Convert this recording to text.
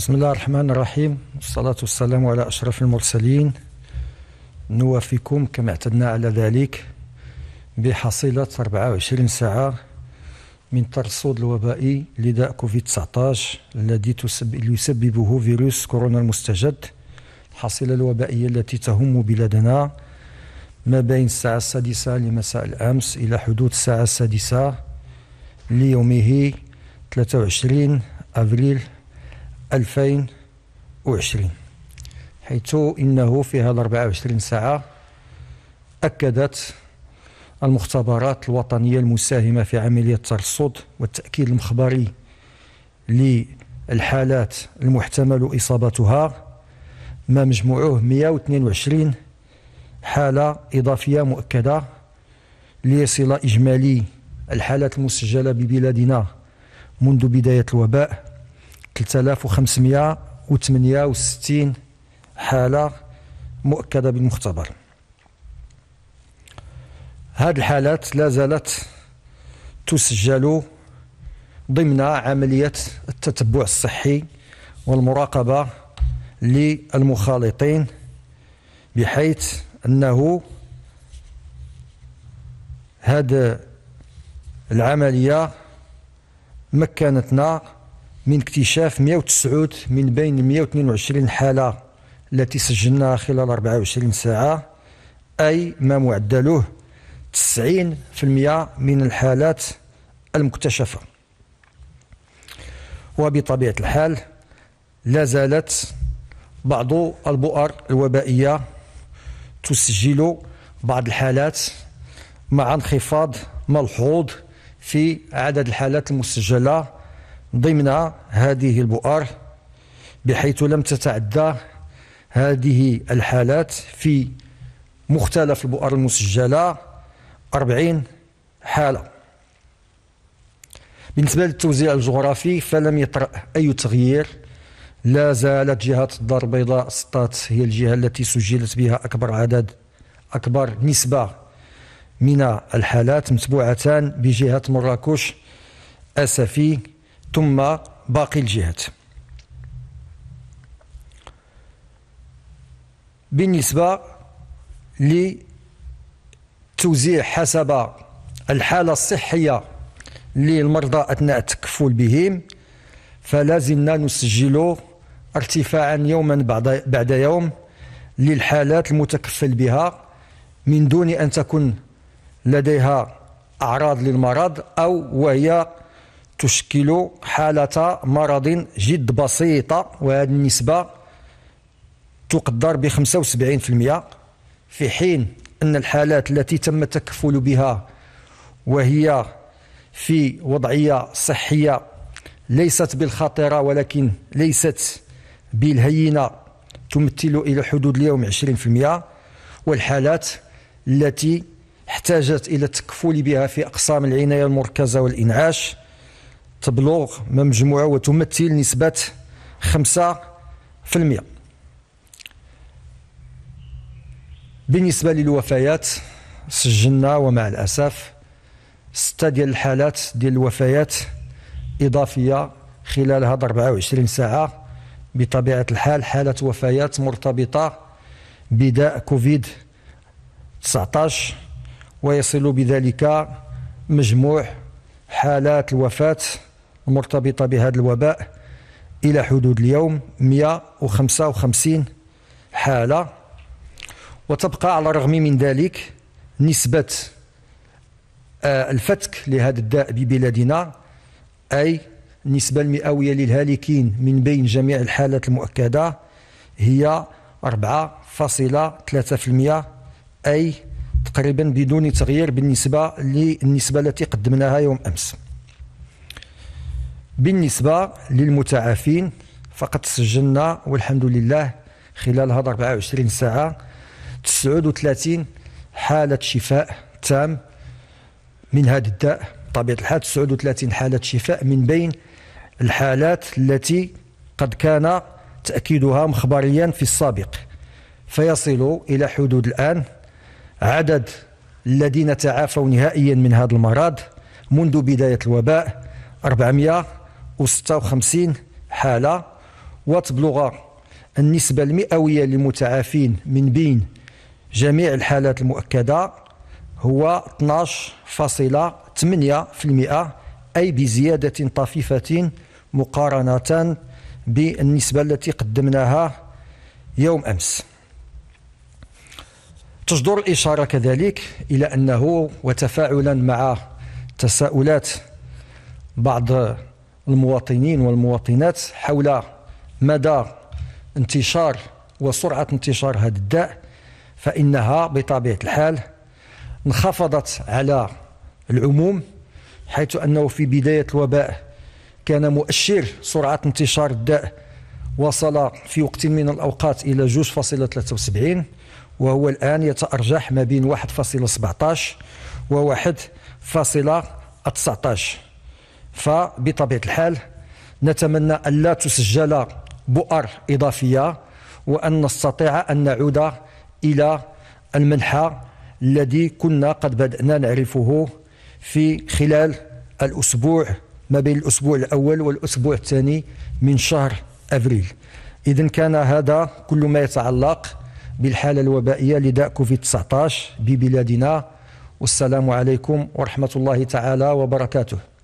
بسم الله الرحمن الرحيم والصلاة والسلام على أشرف المرسلين نوافيكم كما اعتدنا على ذلك بحصيلة 24 ساعة من ترصد الوبائي لداء كوفيد 19 الذي يسببه فيروس كورونا المستجد الحصيلة الوبائية التي تهم بلادنا ما بين الساعة السادسة لمساء الأمس إلى حدود الساعة السادسة ليومه 23 أبريل 2020 حيث إنه في هذه 24 ساعة أكدت المختبرات الوطنية المساهمة في عملية الترصد والتأكيد المخبري للحالات المحتمل إصابتها ما مجموعه 122 حالة إضافية مؤكدة ليصل إجمالي الحالات المسجلة ببلادنا منذ بداية الوباء 3568 حالة مؤكدة بالمختبر هذه الحالات لا زالت تسجل ضمن عملية التتبع الصحي والمراقبة للمخالطين بحيث أنه هذه العملية مكنتنا من اكتشاف 109 من بين 122 حالة التي سجلناها خلال 24 ساعة أي ما معدله 90% من الحالات المكتشفة وبطبيعة الحال لا زالت بعض البؤر الوبائية تسجل بعض الحالات مع انخفاض ملحوظ في عدد الحالات المسجله ضمن هذه البؤر بحيث لم تتعدى هذه الحالات في مختلف البؤر المسجلة 40 حالة بالنسبة للتوزيع الجغرافي فلم يطرأ أي تغيير لا زالت جهة الدار البيضاء سطات هي الجهة التي سجلت بها أكبر عدد أكبر نسبة من الحالات متبوعتان بجهة مراكش أسفي ثم باقي الجهات بالنسبة لتوزيع حسب الحالة الصحية للمرضى أثناء التكفل بهم فلازمنا نسجل ارتفاعا يوما بعد, بعد يوم للحالات المتكفل بها من دون أن تكون لديها أعراض للمرض أو وهي تشكل حالة مرض جد بسيطة وهذه النسبة تقدر ب 75% في حين أن الحالات التي تم التكفل بها وهي في وضعية صحية ليست بالخطرة ولكن ليست بالهينة تمثل إلى حدود اليوم 20% والحالات التي احتاجت إلى التكفل بها في أقسام العناية المركزة والإنعاش تبلغ مجموعة وتمثل نسبة 5% بالنسبة للوفيات سجلنا ومع الأسف ستة ديال الحالات ديال الوفيات إضافية خلال هاد 24 ساعة بطبيعة الحال حالة وفيات مرتبطة بداء كوفيد 19 ويصل بذلك مجموع حالات الوفاة مرتبطة بهذا الوباء إلى حدود اليوم 155 حالة وتبقى على الرغم من ذلك نسبة آه، الفتك لهذا الداء ببلادنا أي النسبة المئوية للهالكين من بين جميع الحالات المؤكدة هي 4.3% أي تقريبا بدون تغيير بالنسبة للنسبة التي قدمناها يوم أمس بالنسبة للمتعافين فقد سجلنا والحمد لله خلال هذا 24 ساعة 39 حالة شفاء تام من هذا الداء بطبيعة الحال 39 حالة شفاء من بين الحالات التي قد كان تأكيدها مخبريا في السابق فيصل إلى حدود الآن عدد الذين تعافوا نهائيا من هذا المرض منذ بداية الوباء 400 56 حالة وتبلغ النسبة المئوية للمتعافين من بين جميع الحالات المؤكدة هو 12.8% أي بزيادة طفيفة مقارنة بالنسبة التي قدمناها يوم أمس تجدر الإشارة كذلك إلى أنه وتفاعلا مع تساؤلات بعض المواطنين والمواطنات حول مدى انتشار وسرعة انتشار هذا الداء فإنها بطبيعة الحال انخفضت على العموم حيث أنه في بداية الوباء كان مؤشر سرعة انتشار الداء وصل في وقت من الأوقات إلى 2.73 وهو الآن يتأرجح ما بين 1.17 و 1.19 فبطبيعة الحال نتمنى أن لا تسجل بؤر إضافية وأن نستطيع أن نعود إلى المنحى الذي كنا قد بدأنا نعرفه في خلال الأسبوع ما بين الأسبوع الأول والأسبوع الثاني من شهر أبريل إذا كان هذا كل ما يتعلق بالحالة الوبائية لداء كوفيد 19 ببلادنا والسلام عليكم ورحمة الله تعالى وبركاته